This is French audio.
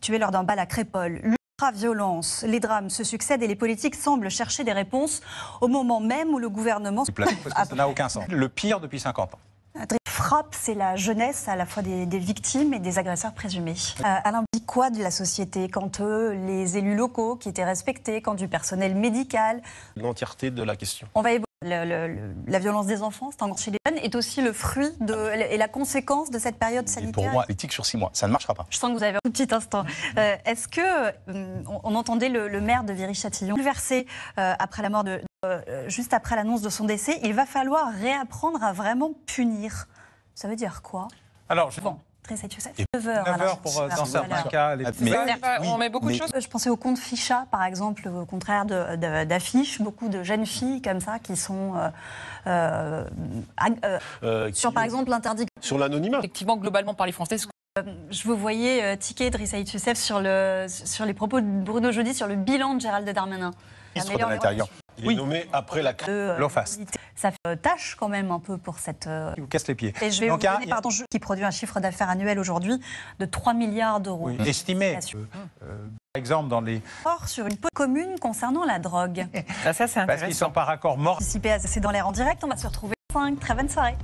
tué lors d'un bal à Crépole. Violence. Les drames se succèdent et les politiques semblent chercher des réponses au moment même où le gouvernement. Parce ça n'a aucun sens. Le pire depuis 50 ans. Frappe, c'est la jeunesse à la fois des, victimes et des agresseurs présumés. Euh, Alain, dit quoi de la société quand eux, les élus locaux qui étaient respectés, quand du personnel médical L'entièreté de la question. On va le, la violence des enfants, c'est encore chez les jeunes, est aussi le fruit de, et la conséquence de cette période sanitaire. pour moi, éthique sur six mois, ça ne marchera pas. Je sens que vous avez un petit instant. Euh, est-ce que euh, on, entendait le, maire de Viry-Châtillon versé euh, après la mort de, juste après l'annonce de son décès, il va falloir réapprendre à vraiment punir. Ça veut dire quoi Alors, je... Press pour, euh, cas, les mais, euh, beaucoup de choses. Je pensais au compte Ficha, par exemple, au contraire d'affiches. Beaucoup de jeunes filles comme ça qui sont euh, sur, par exemple, l'interdit. Sur l'anonymat. Effectivement, globalement, par les Français, je vous voyais ticket Driss Youssef, sur, le, sur les propos de Bruno Jody sur le bilan de Gérald Darmanin. Ministre de l'Intérieur oui. est nommé après la crise. Euh, L'OFAS. Ça fait euh, tâche quand même un peu pour cette. Euh, il vous casse les pieds. Et je vais Donc, vous pardon, qui produit un chiffre d'affaires annuel aujourd'hui de 3 milliards d'euros. Estimé. Par exemple, dans les. Or, sur une peau commune concernant la drogue. ça, ça c'est intéressant. Parce qu'ils sont par accord mort. C'est dans l'air en direct, on va se retrouver 5. Très bonne soirée.